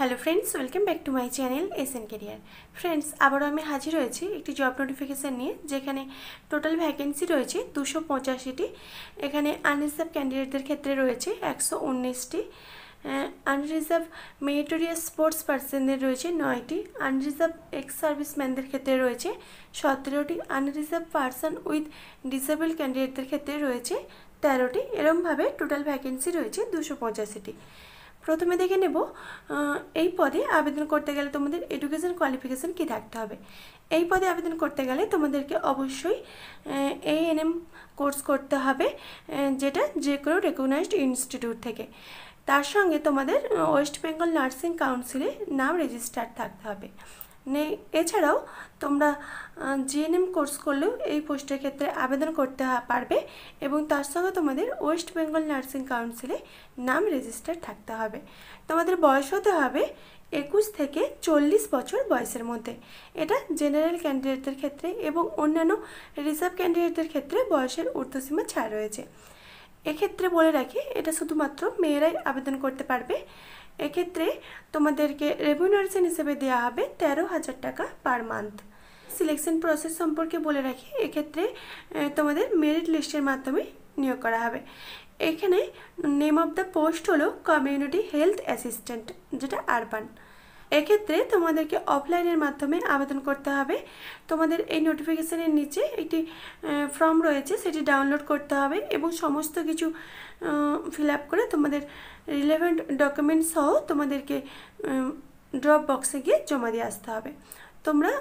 hello friends welcome back to my channel S N career friends আবারও আমি হাজির হয়েছি একটি জব নোটিফিকেশান নিয়ে যেখানে টোটাল ভ্যাকেন্সি রয়েছে দুশো পঁচাশিটি এখানে আনরিজার্ভ ক্যান্ডিডেটদের ক্ষেত্রে রয়েছে একশো উনিশটি আনরিজার্ভ মেরিটোরিয়াস স্পোর্টস পার্সনদের রয়েছে নয়টি আনরিজার্ভ এক্স সার্ভিসম্যানদের ক্ষেত্রে রয়েছে সতেরোটি আনরিজার্ভ পার্সন উইথ ডিসেবল ক্যান্ডিডেটদের ক্ষেত্রে রয়েছে তেরোটি এরমভাবে টোটাল ভ্যাকেন্সি রয়েছে দুশো পঁচাশিটি প্রথমে দেখে নেব এই পদে আবেদন করতে গেলে তোমাদের এডুকেশন কোয়ালিফিকেশান কী থাকতে হবে এই পদে আবেদন করতে গেলে তোমাদেরকে অবশ্যই এএনএম কোর্স করতে হবে যেটা যে কোনো রেকগনাইজড ইনস্টিটিউট থেকে তার সঙ্গে তোমাদের ওয়েস্ট বেঙ্গল নার্সিং কাউন্সিলে নাম রেজিস্টার থাকতে হবে নেই এছাড়াও তোমরা জিএনএম কোর্স করলেও এই পোস্টের ক্ষেত্রে আবেদন করতে পারবে এবং তার সঙ্গে তোমাদের ওয়েস্ট বেঙ্গল নার্সিং কাউন্সিলে নাম রেজিস্টার থাকতে হবে তোমাদের বয়স হতে হবে একুশ থেকে চল্লিশ বছর বয়সের মধ্যে এটা জেনারেল ক্যান্ডিডেটদের ক্ষেত্রে এবং অন্যান্য রিজার্ভ ক্যান্ডিডেটদের ক্ষেত্রে বয়সের ঊর্ধ্বসীমা ছাড় রয়েছে এক্ষেত্রে বলে রাখি এটা শুধুমাত্র মেয়েরাই আবেদন করতে পারবে এক্ষেত্রে তোমাদেরকে রেভিনিউশন হিসেবে দেওয়া হবে তেরো হাজার টাকা পার মান্থ সিলেকশন প্রসেস সম্পর্কে বলে রাখি এক্ষেত্রে তোমাদের মেরিট লিস্টের মাধ্যমে নিয়োগ করা হবে এখানে নেম অফ দ্য পোস্ট হলো কমিউনিটি হেলথ অ্যাসিস্ট্যান্ট যেটা আরবান এক্ষেত্রে তোমাদেরকে অফলাইনের মাধ্যমে আবেদন করতে হবে তোমাদের এই নোটিফিকেশানের নিচে একটি ফর্ম রয়েছে সেটি ডাউনলোড করতে হবে এবং সমস্ত কিছু ফিল আপ করে তোমাদের রিলেভেন্ট ডকুমেন্টস সহ তোমাদেরকে ড্রপ বক্সে গিয়ে জমা দিয়ে আসতে হবে তোমরা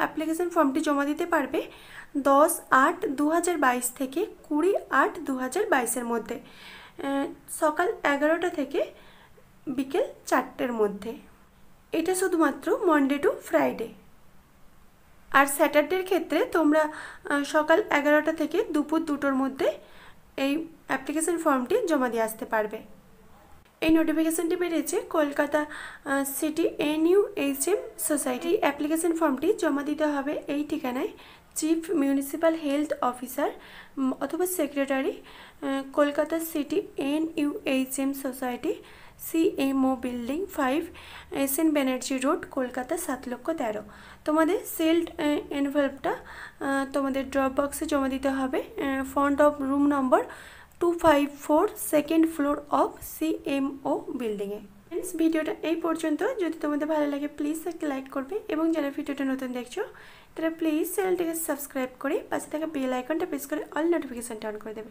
অ্যাপ্লিকেশান ফর্মটি জমা দিতে পারবে দশ আট দু থেকে কুড়ি আট দু হাজার মধ্যে সকাল এগারোটা থেকে বিকেল চারটের মধ্যে এটা শুধুমাত্র মন্ডে টু ফ্রাইডে আর স্যাটারডের ক্ষেত্রে তোমরা সকাল এগারোটা থেকে দুপুর দুটোর মধ্যে এই অ্যাপ্লিকেশন ফর্মটি জমা দিয়ে আসতে পারবে এই নোটিফিকেশানটি বেরিয়েছে Kolkata city H M society application ফর্মটি জমা দিতে হবে এই ঠিকানায় চিফ মিউনিসিপ্যাল হেলথ অফিসার অথবা secretary Kolkata city N U H M society CMO building five S N Banerjee road Kolkata সাত লক্ষ তেরো তোমাদের সেল্ড এনভেলপটা তোমাদের ড্রপ বক্সে জমা দিতে হবে front of room number two five four second floor of CMO বিল্ডিংয়ে ফ্রেন্ডস ভিডিওটা এই পর্যন্ত যদি তোমাদের ভালো লাগে প্লিজ একটা লাইক করবে এবং যারা ভিডিওটা নতুন দেখছো তারা প্লিজ চ্যানেলটাকে সাবস্ক্রাইব করে পাশে থাকা বেল আইকনটা প্রেস করে অল নোটিফিকেশানটা অন করে দেবে